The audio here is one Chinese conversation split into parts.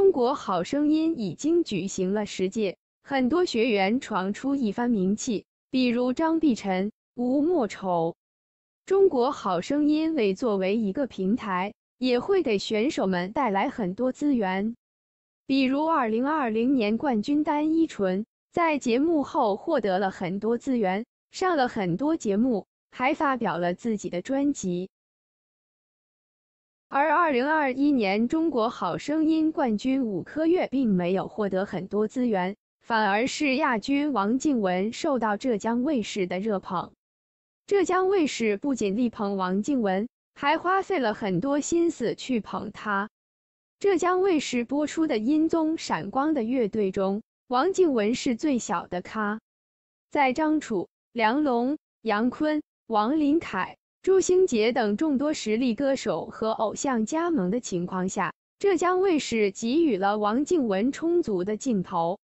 中国好声音已经举行了十届，很多学员闯出一番名气，比如张碧晨、吴莫愁。中国好声音为作为一个平台，也会给选手们带来很多资源，比如二零二零年冠军单依纯，在节目后获得了很多资源，上了很多节目，还发表了自己的专辑。而二零二一年中国好声音冠军五颗月并没有获得很多资源，反而是亚军王靖雯受到浙江卫视的热捧。浙江卫视不仅力捧王靖雯，还花费了很多心思去捧她。浙江卫视播出的《音综闪光的乐队》中，王靖雯是最小的咖，在张楚、梁龙、杨坤、王林凯。朱星杰等众多实力歌手和偶像加盟的情况下，浙江卫视给予了王靖雯充足的镜头。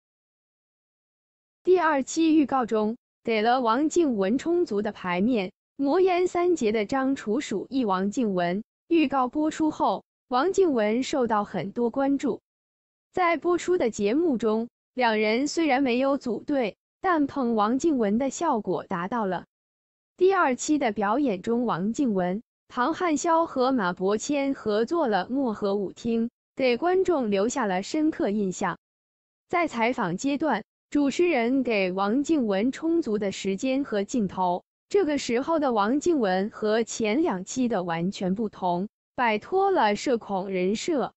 第二期预告中给了王靖雯充足的牌面。魔岩三杰的张楚、楚一王靖雯预告播出后，王靖雯受到很多关注。在播出的节目中，两人虽然没有组队，但捧王靖雯的效果达到了。第二期的表演中，王靖雯、唐汉霄和马伯骞合作了《漠河舞厅》，给观众留下了深刻印象。在采访阶段，主持人给王靖雯充足的时间和镜头。这个时候的王靖雯和前两期的完全不同，摆脱了社恐人设。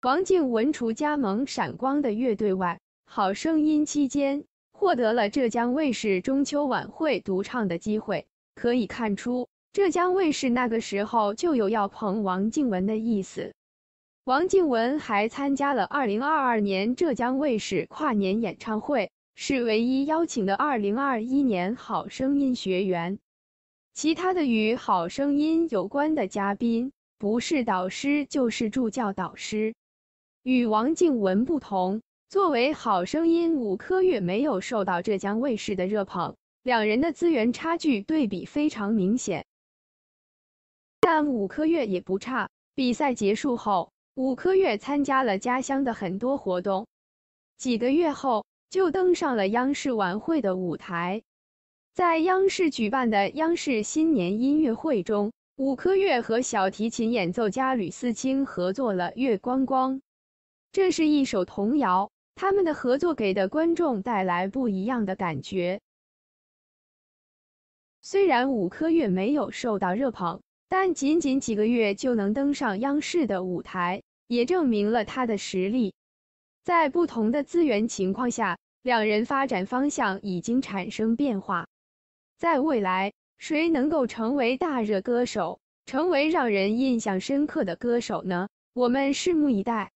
王靖雯除加盟闪光的乐队外，《好声音》期间。获得了浙江卫视中秋晚会独唱的机会，可以看出浙江卫视那个时候就有要捧王靖雯的意思。王靖雯还参加了2022年浙江卫视跨年演唱会，是唯一邀请的2021年《好声音》学员。其他的与《好声音》有关的嘉宾，不是导师就是助教导师。与王靖雯不同。作为好声音，伍颗月没有受到浙江卫视的热捧，两人的资源差距对比非常明显。但五颗月也不差，比赛结束后，五颗月参加了家乡的很多活动，几个月后就登上了央视晚会的舞台。在央视举办的央视新年音乐会中，五颗月和小提琴演奏家吕思清合作了《月光光》，这是一首童谣。他们的合作给的观众带来不一样的感觉。虽然五颗月没有受到热捧，但仅仅几个月就能登上央视的舞台，也证明了他的实力。在不同的资源情况下，两人发展方向已经产生变化。在未来，谁能够成为大热歌手，成为让人印象深刻的歌手呢？我们拭目以待。